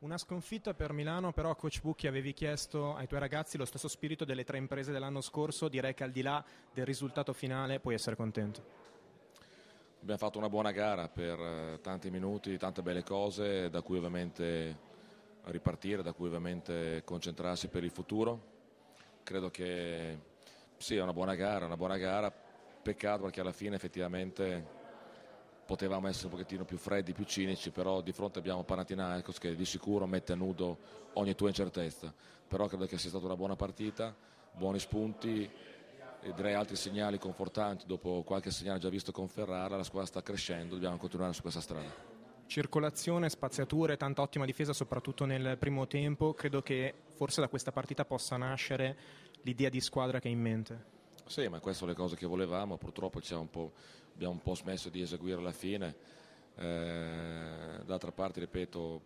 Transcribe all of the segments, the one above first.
Una sconfitta per Milano, però Coach Bucchi avevi chiesto ai tuoi ragazzi lo stesso spirito delle tre imprese dell'anno scorso, direi che al di là del risultato finale puoi essere contento. Abbiamo fatto una buona gara per eh, tanti minuti, tante belle cose da cui ovviamente ripartire, da cui ovviamente concentrarsi per il futuro. Credo che sia sì, una buona gara, una buona gara, peccato perché alla fine effettivamente potevamo essere un pochettino più freddi, più cinici, però di fronte abbiamo Panathinaikos che di sicuro mette a nudo ogni tua incertezza, però credo che sia stata una buona partita, buoni spunti e direi altri segnali confortanti dopo qualche segnale già visto con Ferrara, la squadra sta crescendo, dobbiamo continuare su questa strada. Circolazione, spaziature, tanta ottima difesa soprattutto nel primo tempo, credo che forse da questa partita possa nascere l'idea di squadra che hai in mente. Sì, ma queste sono le cose che volevamo, purtroppo un abbiamo un po' smesso di eseguire alla fine. Eh, d'altra parte, ripeto,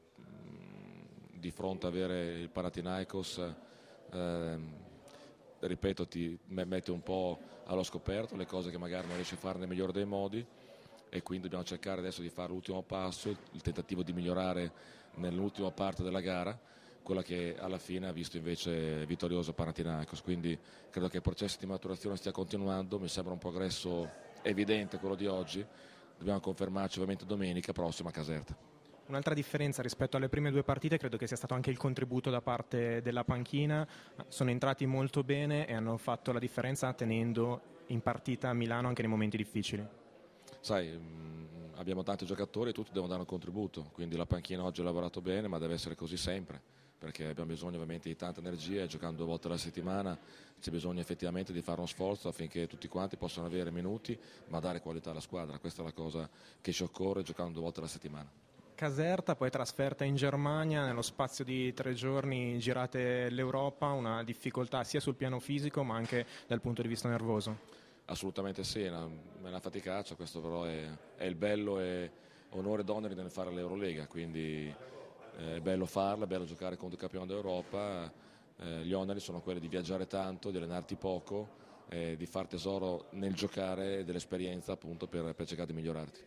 di fronte a avere il Paratinaikos, eh, ripeto, ti mette un po' allo scoperto le cose che magari non riesci a fare nel migliore dei modi e quindi dobbiamo cercare adesso di fare l'ultimo passo, il tentativo di migliorare nell'ultima parte della gara quella che alla fine ha visto invece vittorioso Panathinaikos, quindi credo che il processo di maturazione stia continuando, mi sembra un progresso evidente quello di oggi, dobbiamo confermarci ovviamente domenica prossima a Caserta. Un'altra differenza rispetto alle prime due partite credo che sia stato anche il contributo da parte della panchina, sono entrati molto bene e hanno fatto la differenza tenendo in partita a Milano anche nei momenti difficili. Sai, mm, abbiamo tanti giocatori e tutti devono dare un contributo, quindi la panchina oggi ha lavorato bene ma deve essere così sempre perché abbiamo bisogno ovviamente di tanta energia, giocando due volte alla settimana c'è bisogno effettivamente di fare uno sforzo affinché tutti quanti possano avere minuti ma dare qualità alla squadra, questa è la cosa che ci occorre giocando due volte alla settimana. Caserta, poi trasferta in Germania, nello spazio di tre giorni girate l'Europa, una difficoltà sia sul piano fisico ma anche dal punto di vista nervoso. Assolutamente sì, è una, è una faticaccia, questo però è, è il bello e onore ed onere nel fare l'Eurolega, quindi eh, è bello farla, è bello giocare contro il campione d'Europa, eh, gli oneri sono quelli di viaggiare tanto, di allenarti poco, eh, di far tesoro nel giocare dell'esperienza appunto per, per cercare di migliorarti.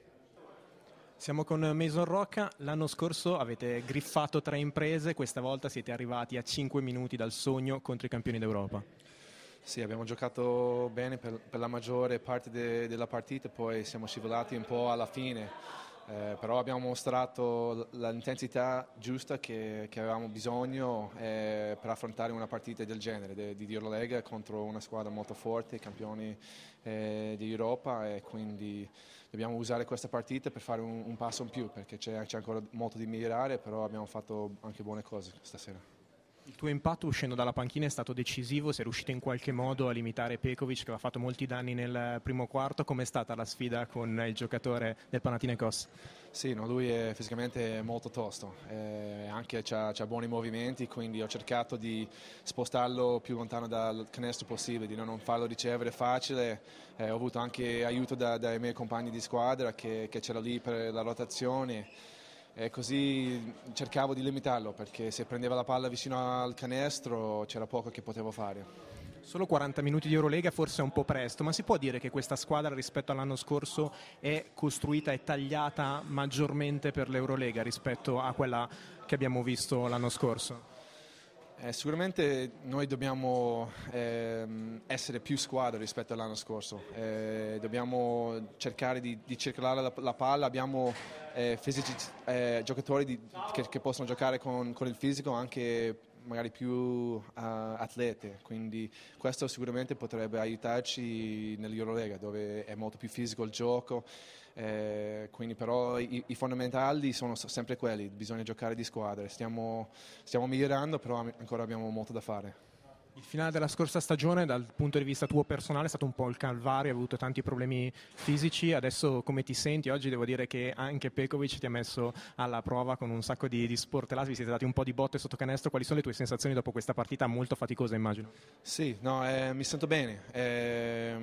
Siamo con Mason Rocca, l'anno scorso avete griffato tre imprese, questa volta siete arrivati a 5 minuti dal sogno contro i campioni d'Europa. Sì, abbiamo giocato bene per, per la maggiore parte de, della partita, poi siamo scivolati un po' alla fine eh, però abbiamo mostrato l'intensità giusta che, che avevamo bisogno eh, per affrontare una partita del genere, de, di Dio Lega contro una squadra molto forte, campioni eh, di Europa e quindi dobbiamo usare questa partita per fare un, un passo in più perché c'è ancora molto da migliorare, però abbiamo fatto anche buone cose stasera. Il tuo impatto uscendo dalla panchina è stato decisivo, sei riuscito in qualche modo a limitare Pekovic che aveva fatto molti danni nel primo quarto, com'è stata la sfida con il giocatore del Panathinaikos? Sì, no, lui è fisicamente molto tosto, eh, anche ha, buoni movimenti, quindi ho cercato di spostarlo più lontano dal canestro possibile, di non farlo ricevere facile, eh, ho avuto anche aiuto da, dai miei compagni di squadra che, che c'era lì per la rotazione e così cercavo di limitarlo perché se prendeva la palla vicino al canestro c'era poco che potevo fare. Solo 40 minuti di Eurolega forse è un po' presto, ma si può dire che questa squadra rispetto all'anno scorso è costruita e tagliata maggiormente per l'Eurolega rispetto a quella che abbiamo visto l'anno scorso? Eh, sicuramente noi dobbiamo ehm, essere più squadra rispetto all'anno scorso, eh, dobbiamo cercare di, di circolare la, la, palla, abbiamo eh, fisici, eh, giocatori di, che, che, possono giocare con, con il fisico anche magari più uh, atlete, quindi questo sicuramente potrebbe aiutarci nell'Eurolega dove è molto più fisico il gioco, eh, quindi però i, i, fondamentali sono sempre quelli, bisogna giocare di squadra, stiamo, stiamo migliorando però ancora abbiamo molto da fare. Il finale della scorsa stagione, dal punto di vista tuo personale, è stato un po' il calvario, hai avuto tanti problemi fisici. Adesso come ti senti? Oggi devo dire che anche Pekovic ti ha messo alla prova con un sacco di, di sportellati, vi siete dati un po' di botte sotto canestro. Quali sono le tue sensazioni dopo questa partita molto faticosa, immagino? Sì, no, eh, mi sento bene. Eh,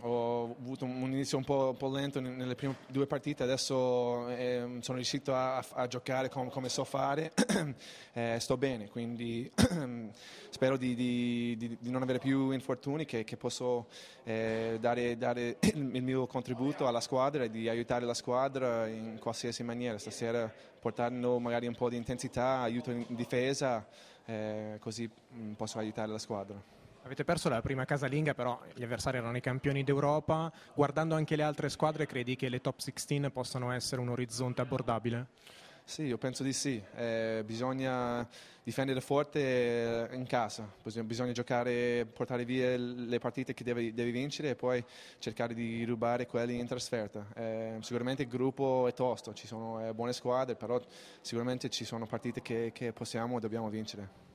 ho avuto un inizio un po', un po', lento nelle prime due partite, adesso eh, sono riuscito a, a giocare com- come so fare. Eh, sto bene, quindi spero di, di di, di, non avere più infortuni, che, che posso eh, dare, dare, il mio contributo alla squadra e di aiutare la squadra in qualsiasi maniera. Stasera portando magari un po' di intensità, aiuto in difesa, eh, così mm, posso aiutare la squadra. Avete perso la prima casalinga, però gli avversari erano i campioni d'Europa. Guardando anche le altre squadre, credi che le top 16 possano essere un orizzonte abbordabile? Sì, io penso di sì. Eh, bisogna difendere forte eh, in casa, bisogna giocare, portare via le partite che devi, devi vincere e poi cercare di rubare quelle in trasferta. Eh, sicuramente il gruppo è tosto, ci sono eh, buone squadre, però sicuramente ci sono partite che, che possiamo e dobbiamo vincere.